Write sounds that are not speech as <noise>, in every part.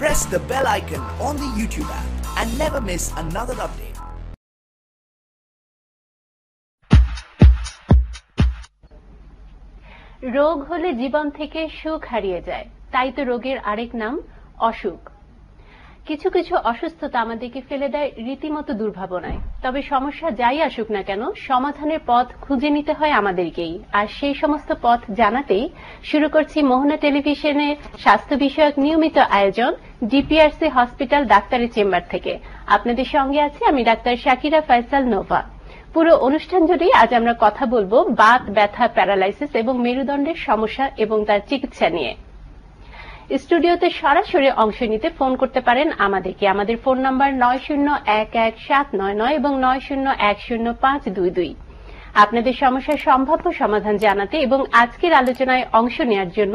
press the bell icon on the YouTube app and never miss another update. রোগ হলে জীবন থেকে সুখ হারিয়ে যায় তাই তো রোগের আরেক নাম অসুখ কিছু কিছু অসুস্থতা আমাদেরকে ফেলে দেয় রীতিমতো দুর্ভাবনায় তবে সমস্যা যাই আসুক না কেন সমাধানের পথ খুঁজে নিতে হয় আমাদেরকেই আর সেই সমস্ত পথ জানাতেই শুরু করছি মোহনা টেলিভিশনের স্বাস্থ্য বিষয়ক নিয়মিত আয়োজন ডিপিআরসি হসপিটাল ডাক্তারের চেম্বার থেকে আপনাদের সঙ্গে আছি আমি ডাক্তার শাকিরা ফয়সাল নোভা পুরো অনুষ্ঠান জুড়েই আজ আমরা কথা বলবো বাত ব্যথা প্যারালাইসিস এবং মেরুদণ্ডের সমস্যা এবং তার চিকিৎসা নিয়ে স্টুডিওতে সরাসরি অংশ নিতে ফোন করতে পারেন আমাদেরকে আমাদের ফোন নম্বর নয় শূন্য এক এক সাত নয় নয় এবং নয় শূন্য এক শূন্য পাঁচ দুই দুই আপনাদের সমস্যার সম্ভাব্য সমাধান জানাতে এবং আজকের আলোচনায় অংশ নেওয়ার জন্য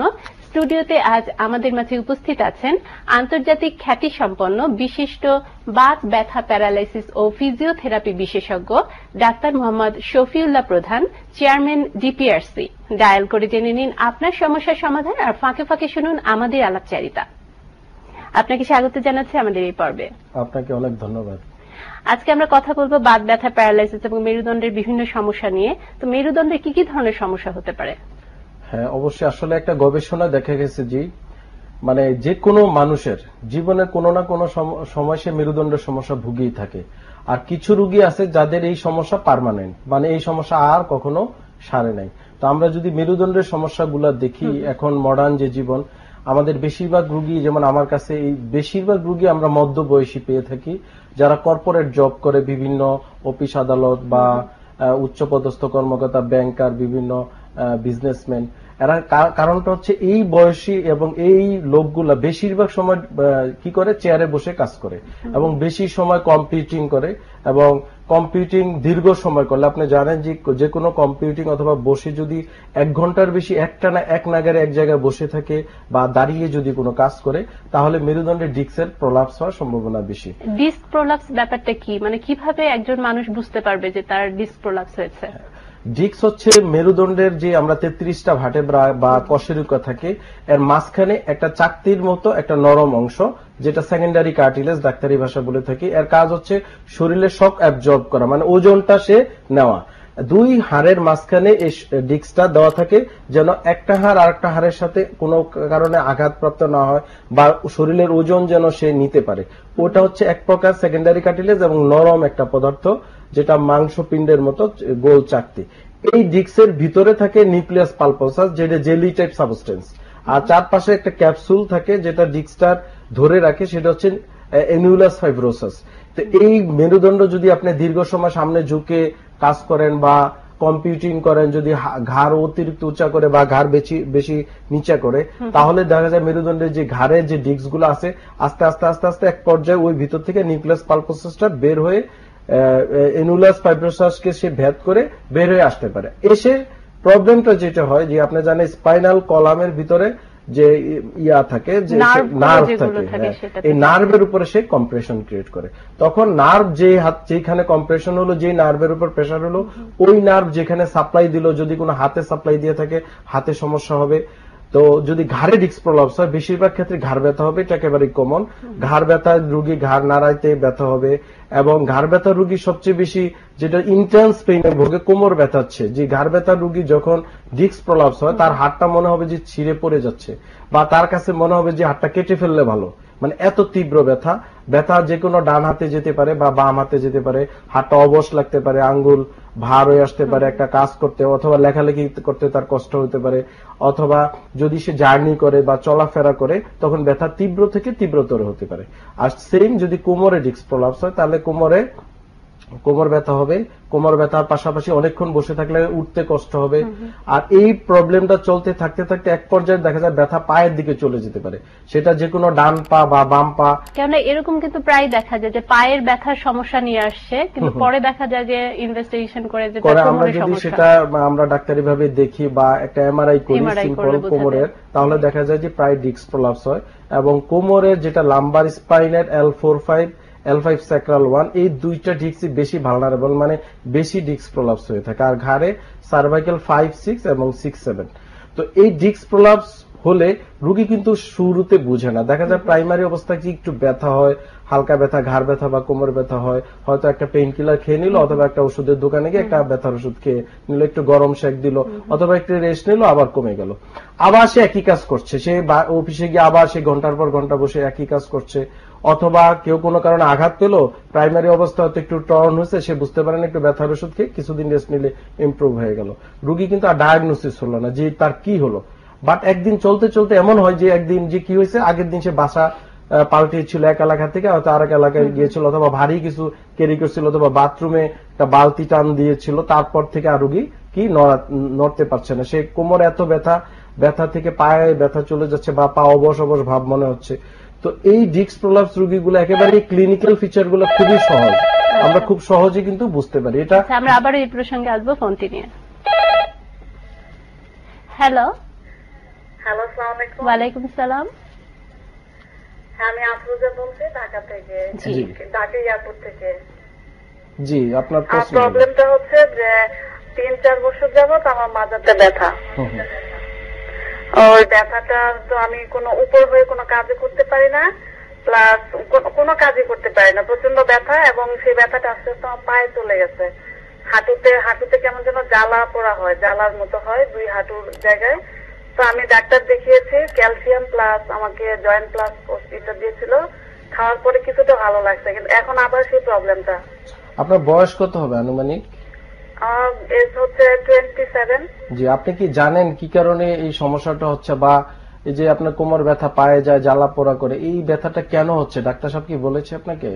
স্টুডিওতে আজ আমাদের মাঝে উপস্থিত আছেন আন্তর্জাতিক খ্যাতি সম্পন্ন বিশিষ্ট বাত ব্যথা প্যারালাইসিস ও ফিজিওথেরাপি বিশেষজ্ঞ ডাক্তার মোহাম্মদ শফিউল্লাহ প্রধান চেয়ারম্যান ডিপিআরসি ডায়াল করে জেনে নিন আপনার সমস্যার সমাধান আর ফাঁকে ফাঁকে শুনুন আমাদের আলাপচারিতা আপনাকে স্বাগত জানাচ্ছি আমাদের এই পর্বে আপনাকে অনেক ধন্যবাদ আজকে আমরা কথা বলবো বাত ব্যথা প্যারালাইসিস এবং মেরুদণ্ডের বিভিন্ন সমস্যা নিয়ে তো মেরুদণ্ডের কি কি ধরনের সমস্যা হতে পারে হ্যাঁ অবশ্যই আসলে একটা গবেষণা দেখা গেছে যে মানে যে কোনো মানুষের জীবনে কোনো না কোনো সময় সে মেরুদণ্ডের সমস্যা ভুগিয়ে থাকে আর কিছু রুগী আছে যাদের এই সমস্যা পারমানেন্ট মানে এই সমস্যা আর কখনো সারে নাই তো আমরা যদি মেরুদণ্ডের সমস্যাগুলো দেখি এখন মডার্ন যে জীবন আমাদের বেশিরভাগ রুগী যেমন আমার কাছে এই বেশিরভাগ রুগী আমরা মধ্যবয়সী পেয়ে থাকি যারা কর্পোরেট জব করে বিভিন্ন অফিস আদালত বা উচ্চপদস্থ কর্মকর্তা ব্যাংকার বিভিন্ন বিজনেসম্যান এরা কারণটা হচ্ছে এই বয়সী এবং এই লোকগুলা বেশিরভাগ সময় কি করে চেয়ারে বসে কাজ করে এবং বেশি সময় কম্পিউটিং করে এবং কম্পিউটিং দীর্ঘ সময় করলে আপনি জানেন যে যে কোনো কম্পিউটিং অথবা বসে যদি এক ঘন্টার বেশি একটা না এক নাগারে এক জায়গায় বসে থাকে বা দাঁড়িয়ে যদি কোনো কাজ করে তাহলে মেরুদণ্ডে ডিস্কের প্রলাপস হওয়ার সম্ভাবনা বেশি ডিস্ক প্রলাপস ব্যাপারটা কি মানে কিভাবে একজন মানুষ বুঝতে পারবে যে তার ডিস্ক প্রলাপস হয়েছে হ্যাঁ। ডিক্স হচ্ছে মেরুদণ্ডের যে আমরা তেত্রিশটা ভাটে বা কশেরুকা থাকে এর মাঝখানে একটা চাকতির মতো একটা নরম অংশ যেটা সেকেন্ডারি কার্টিলেজ ডাক্তারি ভাষা বলে থাকি এর কাজ হচ্ছে শরীরে শক অ্যাবজর্ব করা মানে ওজনটা সে নেওয়া দুই হাড়ের মাঝখানে এই ডিস্কটা দেওয়া থাকে যেন একটা হাড় আর একটা হাড়ের সাথে কোনো কারণে আঘাতপ্রাপ্ত না হয় বা শরীরের ওজন যেন সে নিতে পারে ওটা হচ্ছে এক প্রকার সেকেন্ডারি কাটিলেজ এবং নরম একটা পদার্থ যেটা মাংসপিণ্ডের মতো গোল চাকতি এই ডিক্সের ভিতরে থাকে নিউক্লিয়াস পালপোসাস যেটা জেলি টাইপ সাবস্টেন্স আর চারপাশে একটা ক্যাপসুল থাকে যেটা ডিক্সটার ধরে রাখে সেটা হচ্ছে এনিউলাস ফাইব্রোসাস তো এই মেরুদণ্ড যদি আপনি দীর্ঘ সময় সামনে ঝুঁকে কাজ করেন বা কম্পিউটিং করেন যদি ঘাড় অতিরিক্ত উঁচা করে বা ঘাড় বেশি বেশি নিচা করে তাহলে দেখা যায় মেরুদণ্ডের যে ঘাড়ে যে ডিস্ক গুলো আছে আস্তে আস্তে আস্তে আস্তে এক পর্যায়ে ওই ভিতর থেকে নিউক্লিয়াস পালপোসাসটা বের হয়ে এনুলাস ফাইব্রোসাসকে সে ভেদ করে বের হয়ে আসতে পারে এসে প্রবলেমটা যেটা হয় যে আপনি জানেন স্পাইনাল কলামের ভিতরে যে ইয়া থাকে যে নার্ভ থাকে হ্যাঁ, এই নার্ভের উপরে সে কম্প্রেশন ক্রিয়েট করে তখন নার্ভ যে হাত যেখানে কম্প্রেশন হলো যে নার্ভের উপর প্রেশার হলো ওই নার্ভ যেখানে সাপ্লাই দিল যদি কোনো হাতে সাপ্লাই দিয়ে থাকে হাতে সমস্যা হবে তো যদি ঘাড়ে ডিস্ক প্রলাপস হয় বেশিরভাগ ক্ষেত্রে ঘাড় ব্যথা হবে এটা একেবারে কমন ঘাড় ব্যথা রুগী ঘাড় নাড়াইতে ব্যথা হবে এবং ঘাড় ব্যথা রুগী সবচেয়ে বেশি যেটা ইন্টেন্স পেইনে ভোগে কোমর ব্যথাচ্ছে যে ঘাড় ব্যথা রুগী যখন রিক্স প্রলাপস হয় তার হাতটা মনে হবে যে ছিঁড়ে পড়ে যাচ্ছে বা তার কাছে মনে হবে যে হাতটা কেটে ফেললে ভালো মানে এত তীব্র ব্যথা ব্যথা যে কোনো ডান হাতে যেতে পারে বা বাম হাতে যেতে পারে হাতটা অবশ লাগতে পারে আঙ্গুল ভার হয়ে আসতে পারে একটা কাজ করতে অথবা লেখালেখি করতে তার কষ্ট হতে পারে অথবা যদি সে জার্নি করে বা চলাফেরা করে তখন ব্যথা তীব্র থেকে তীব্রতর হতে পারে আর সেম যদি কোমরে ডিস্ক প্রলাপস হয় তাহলে কোমরে কোমর ব্যথা হবে কোমর ব্যথার পাশাপাশি অনেকক্ষণ বসে থাকলে উঠতে কষ্ট হবে আর এই প্রবলেমটা চলতে থাকতে থাকতে এক পর্যায়ে দেখা যায় ব্যথা পায়ের দিকে চলে যেতে পারে সেটা যে কোনো ডান পা বা বাম পা কেন এরকম কিন্তু প্রায় দেখা যায় যে পায়ের ব্যথার সমস্যা নিয়ে আসছে কিন্তু পরে দেখা যায় যে ইনভেস্টিগেশন করে যে আমরা যদি সেটা আমরা ডাক্তারি ভাবে দেখি বা একটা এমআরআই করি সিম্পল কোমরের তাহলে দেখা যায় যে প্রায় ডিস্ক প্রলাপস হয় এবং কোমরের যেটা লাম্বার স্পাইনের L four five L five sacral one এই দুইটা ডিস্কই বেশি ভালনারেবল মানে বেশি ডিস্ক প্রলাপস হয়ে থাকে আর ঘাড়ে সার্ভাইকেল ফাইভ সিক্স এবং সিক্স সেভেন তো এই ডিস্ক প্রলাপস হলে রুগী কিন্তু শুরুতে বুঝে না দেখা যায় প্রাইমারি অবস্থা কি একটু ব্যথা হয় হালকা ব্যথা ঘাড় ব্যথা বা কোমর ব্যথা হয় হয়তো একটা পেইন কিলার খেয়ে নিল অথবা একটা ওষুধের দোকানে গিয়ে একটা ব্যথার ওষুধ খেয়ে নিল একটু গরম শেক দিল অথবা একটু রেস্ট নিল আবার কমে গেল আবার সে একই কাজ করছে সে অফিসে গিয়ে আবার সে ঘন্টার পর ঘন্টা বসে একই কাজ করছে অথবা কেউ কোনো কারণে আঘাত পেল প্রাইমারি অবস্থা হয়তো একটু টর্ন হয়েছে সে বুঝতে পারেন একটু ব্যথার ওষুধ খেয়ে কিছুদিন রেস্ট নিলে ইম্প্রুভ হয়ে গেল রুগী কিন্তু আর ডায়াগনোসিস হলো না যে তার কি হলো বাট একদিন চলতে চলতে এমন হয় যে একদিন যে কি হয়েছে আগের দিন সে বাসা পাল্টিয়েছিল এক এলাকা থেকে হয়তো আর এক এলাকায় গিয়েছিল অথবা ভারী কিছু ক্যারি করছিল অথবা বাথরুমে একটা বালতি টান দিয়েছিল তারপর থেকে আর রুগী কি নড়তে পারছে না সে কোমর এত ব্যথা ব্যথা থেকে পায়ে ব্যথা চলে যাচ্ছে বা পা অবশ অবশ ভাব মনে হচ্ছে তো এই ডিক্স প্রলাপস রোগীগুলো একেবারে ক্লিনিক্যাল ফিচারগুলো খুবই সহজ আমরা খুব সহজে কিন্তু বুঝতে পারি এটা আচ্ছা, আমরা আবার এই প্রসঙ্গে আসবো ফোনটি নিয়ে হ্যালো হ্যালো আসসালামু আলাইকুম ওয়া সালাম আমি আফরোজা বলছি ঢাকা থেকে ঢাকা এয়ারপোর্ট থেকে জি আপনার প্রবলেমটা হচ্ছে যে তিন চার বছর যাবত আমার মাজাতে ব্যথা ওই ব্যথাটা তো আমি কোনো উপর হয়ে কোনো কাজে করতে পারি না প্লাস কোনো কাজই করতে পারি না প্রচন্ড ব্যথা এবং সেই ব্যথাটা আস্তে আস্তে আমার পায়ে চলে গেছে হাঁটুতে হাঁটুতে কেমন যেন জ্বালা পড়া হয় জ্বালার মতো হয় দুই হাঁটুর জায়গায় তো আমি ডাক্তার দেখিয়েছি ক্যালসিয়াম প্লাস আমাকে জয়েন্ট প্লাস ওষুধটা দিয়েছিল খাওয়ার পরে কিছুটা ভালো লাগছে কিন্তু এখন আবার সেই প্রবলেমটা আপনার বয়স কত হবে আনুমানিক Um, জি আপনি কি জানেন কি কারণে এই সমস্যাটা হচ্ছে বা এই যে আপনার কোমর ব্যথা পায়ে যায় জ্বালা পোড়া করে এই ব্যথাটা কেন হচ্ছে ডাক্তার সাহেব কি বলেছে আপনাকে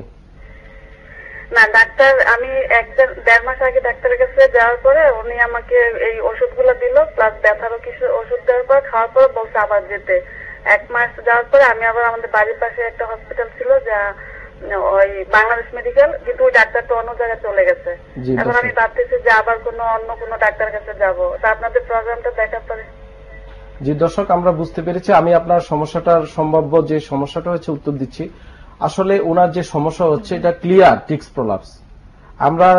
না ডাক্তার আমি একটা দেড় মাস আগে ডাক্তারের কাছে যাওয়ার পরে উনি আমাকে এই ওষুধগুলো দিল প্লাস ব্যথারও কিছু ওষুধ দেওয়ার পর খাওয়ার পর বলছে আবার যেতে এক মাস যাওয়ার পরে আমি আবার আমাদের বাড়ির পাশে একটা হসপিটাল ছিল যা ওই বাংলাদেশ মেডিকেল কিন্তু ওই ডাক্তার তো অন্য জায়গায় চলে গেছে এখন আমি ভাবতেছি যে আবার কোনো অন্য কোনো ডাক্তার কাছে যাব তা আপনাদের প্রোগ্রামটা দেখার পরে জি দর্শক আমরা বুঝতে পেরেছি আমি আপনার সমস্যাটার সম্ভাব্য যে সমস্যাটা উত্তর দিচ্ছি আসলে ওনার যে সমস্যা হচ্ছে এটা ক্লিয়ার টিক্স প্রলাপস আমরা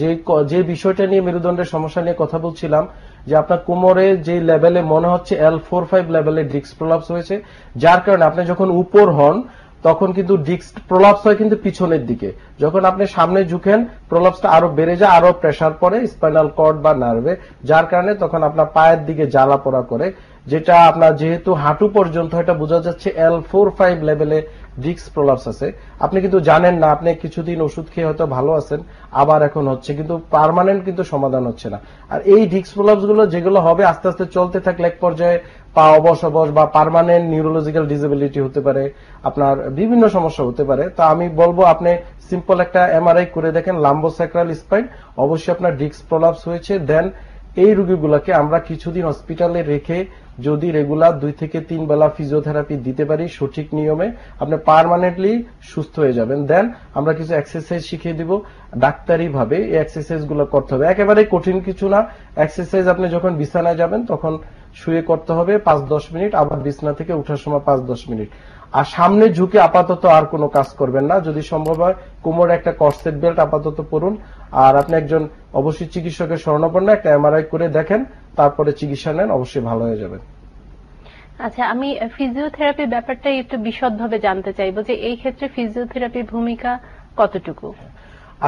যে যে বিষয়টা নিয়ে মেরুদণ্ডের সমস্যা নিয়ে কথা বলছিলাম যে আপনার কোমরে যে লেভেলে মনে হচ্ছে এল ফোর ফাইভ লেভেলে ডিক্স প্রলাপস হয়েছে যার কারণে আপনি যখন উপর হন তখন কিন্তু ডিস্ক প্রলাপস হয় কিন্তু পিছনের দিকে যখন আপনি সামনে ঝুঁকেন প্রলাপসটা আরো বেড়ে যায় আরো প্রেসার পরে স্পাইনাল কর্ড বা নার্ভে যার কারণে তখন আপনার পায়ের দিকে জ্বালা পোড়া করে যেটা আপনার যেহেতু হাঁটু পর্যন্ত এটা বোঝা যাচ্ছে এল ফোর ফাইভ লেভেলে ডিক্স প্রলাপস আছে আপনি কিন্তু জানেন না আপনি কিছুদিন ওষুধ খেয়ে হয়তো ভালো আছেন আবার এখন হচ্ছে কিন্তু পারমানেন্ট কিন্তু সমাধান হচ্ছে না আর এই ডিক্স প্রলাপস গুলো যেগুলো হবে আস্তে আস্তে চলতে থাকলে এক পর্যায়ে পা অবস অবস বা পারমানেন্ট নিউরোলজিক্যাল ডিসেবিলিটি হতে পারে আপনার বিভিন্ন সমস্যা হতে পারে তা আমি বলবো আপনি সিম্পল একটা এমআরআই করে দেখেন লাম্বো স্যাক্রাল স্পাইন অবশ্যই আপনার ডিক্স প্রলাপস হয়েছে দেন এই রুগীগুলোকে আমরা কিছুদিন হসপিটালে রেখে যদি রেগুলার দুই থেকে তিন বেলা ফিজিওথেরাপি দিতে পারি সঠিক নিয়মে আপনি পারমানেন্টলি সুস্থ হয়ে যাবেন দেন আমরা কিছু এক্সারসাইজ শিখিয়ে দিব ডাক্তারি ভাবে এই এক্সারসাইজ গুলো করতে হবে একেবারে কঠিন কিছু না এক্সারসাইজ আপনি যখন বিছানায় যাবেন তখন শুয়ে করতে হবে পাঁচ দশ মিনিট আবার বিছনা থেকে উঠার সময় পাঁচ দশ মিনিট আর সামনে ঝুঁকে আপাতত আর কোনো কাজ করবেন না যদি সম্ভব হয় কোমর একটা কর্সেট বেল্ট আপাতত পরুন আর আপনি একজন অবশ্যই চিকিৎসকের স্বর্ণপন্ন একটা এমআরআই করে দেখেন তারপরে চিকিৎসা নেন অবশ্যই ভালো হয়ে যাবেন আচ্ছা আমি ফিজিওথেরাপি ব্যাপারটা একটু বিশদভাবে জানতে চাইবো যে এই ক্ষেত্রে ফিজিওথেরাপির ভূমিকা কতটুকু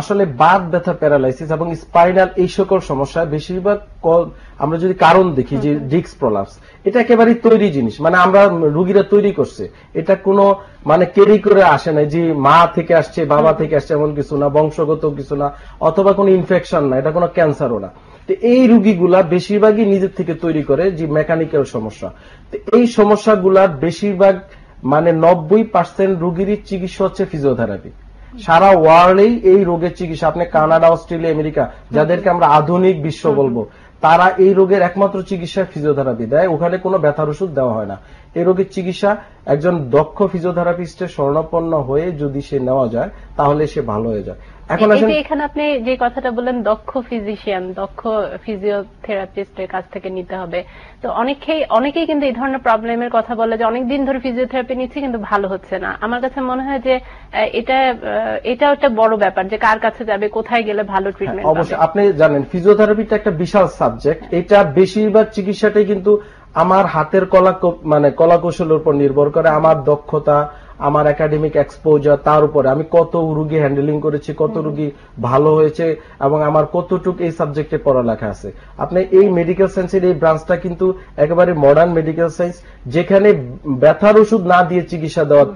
আসলে বাদ ব্যথা প্যারালাইসিস এবং স্পাইনাল এই সকল সমস্যা বেশিরভাগ আমরা যদি কারণ দেখি যে আচ্ছা। ডিক্স প্রলাপস এটা একেবারেই তৈরি জিনিস মানে আমরা রুগীরা তৈরি করছে এটা কোনো মানে কেরি করে আসে না যে মা থেকে আসছে বাবা থেকে আসছে এমন কিছু না বংশগত কিছু না অথবা কোনো ইনফেকশন না এটা কোনো ক্যান্সারও না তো এই রুগীগুলা বেশিরভাগই নিজের থেকে তৈরি করে যে মেকানিক্যাল সমস্যা তো এই সমস্যাগুলার বেশিরভাগ মানে নব্বই পার্সেন্ট রুগীর চিকিৎসা হচ্ছে ফিজিওথেরাপি সারা ওয়ার্ল্ডেই এই রোগের চিকিৎসা আপনি কানাডা অস্ট্রেলিয়া আমেরিকা যাদেরকে আমরা আধুনিক বিশ্ব বলবো তারা এই রোগের একমাত্র চিকিৎসা ফিজিওথেরাপি দেয় ওখানে কোনো ব্যথার ওষুধ দেওয়া হয় না এ রোগের চিকিৎসা একজন দক্ষ ফিজিওথেরাপিস্টের স্বর্ণাপন্ন হয়ে যদি সে নেওয়া যায় তাহলে সে ভালো হয়ে যায় এখন এখানে আপনি যে কথাটা বললেন দক্ষ ফিজিশিয়ান দক্ষ ফিজিওথেরাপিস্টের কাছ থেকে নিতে হবে তো অনেকেই অনেকেই কিন্তু এই ধরনের প্রবলেমের কথা বলে যে অনেকদিন ধরে ফিজিওথেরাপি নিচ্ছি কিন্তু ভালো হচ্ছে না আমার কাছে মনে হয় যে এটা এটা একটা বড় ব্যাপার যে কার কাছে যাবে কোথায় গেলে ভালো ট্রিটমেন্ট হ্যাঁ, অবশ্যই আপনি জানেন ফিজিওথেরাপিটা একটা বিশাল সাবজেক্ট এটা বেশিরভাগ চিকিৎসাটাই কিন্তু আমার হাতের কলা মানে কলা কৌশলের উপর নির্ভর করে আমার দক্ষতা আমার একাডেমিক এক্সপোজার তার উপরে আমি কত রুগী হ্যান্ডেলিং করেছি কত রুগী ভালো হয়েছে এবং আমার কতটুক এই সাবজেক্টে পড়ালেখা আছে আপনি এই মেডিকেল সায়েন্সের এই ব্রাঞ্চটা কিন্তু একেবারে মডার্ন মেডিকেল সায়েন্স যেখানে ব্যথার ওষুধ না দিয়ে চিকিৎসা দেওয়ার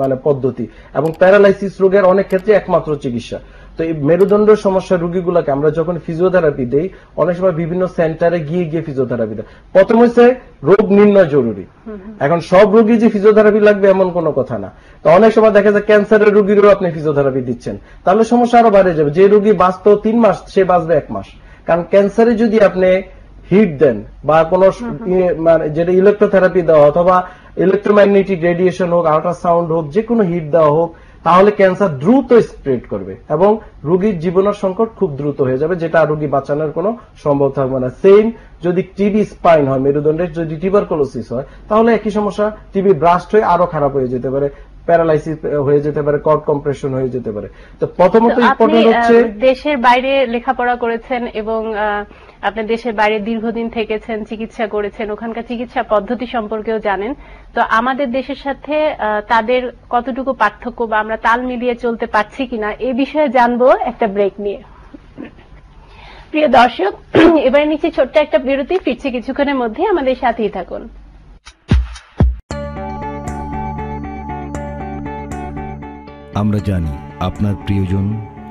মানে পদ্ধতি এবং প্যারালাইসিস রোগের অনেক ক্ষেত্রে একমাত্র চিকিৎসা তো এই মেরুদণ্ড সমস্যার রোগীগুলোকে আমরা যখন ফিজিওথেরাপি দেই অনেক সময় বিভিন্ন সেন্টারে গিয়ে গিয়ে ফিজিওথেরাপি দেয় প্রথম হচ্ছে রোগ নির্ণয় জরুরি এখন সব রোগী যে ফিজিওথেরাপি লাগবে এমন কোনো কথা না তো অনেক সময় দেখা যায় ক্যান্সারের রোগীরও আপনি ফিজিওথেরাপি দিচ্ছেন তাহলে সমস্যা আরো বাড়ে যাবে যে রোগী বাঁচত তিন মাস সে বাঁচবে এক মাস কারণ ক্যান্সারে যদি আপনি হিট দেন বা কোন ইয়ে মানে যেটা ইলেকট্রোথেরাপি দেওয়া অথবা ইলেকট্রোম্যাগনেটিক রেডিয়েশন হোক আল্ট্রাসাউন্ড হোক যে কোনো হিট দেওয়া হোক তাহলে ক্যান্সার দ্রুত স্প্রেড করবে এবং রোগীর জীবনের সংকট খুব দ্রুত হয়ে যাবে যেটা রোগী বাঁচানোর কোনো সম্ভব থাকবে না সেম যদি টিবি স্পাইন হয় মেরুদণ্ডের যদি টিবারকোলোসিস হয় তাহলে একই সমস্যা টিবি ব্রাস্ট হয়ে আরো খারাপ হয়ে যেতে পারে প্যারালাইসিস হয়ে যেতে পারে কট কম্প্রেশন হয়ে যেতে পারে তো প্রথমত ইম্পর্টেন্ট হচ্ছে দেশের বাইরে লেখাপড়া করেছেন এবং আপনি দেশের বাইরে দীর্ঘদিন থেকেছেন চিকিৎসা করেছেন ওখানকার চিকিৎসা পদ্ধতি সম্পর্কেও জানেন তো আমাদের দেশের সাথে তাদের কতটুকু পার্থক্য বা আমরা তাল মিলিয়ে চলতে পারছি কিনা এ বিষয়ে জানবো একটা ব্রেক নিয়ে প্রিয় দর্শক <clears throat> এবারে নিচে ছোট্ট একটা বিরতি ফিরছি কিছুক্ষণের মধ্যে আমাদের সাথেই থাকুন আমরা জানি আপনার প্রিয়জন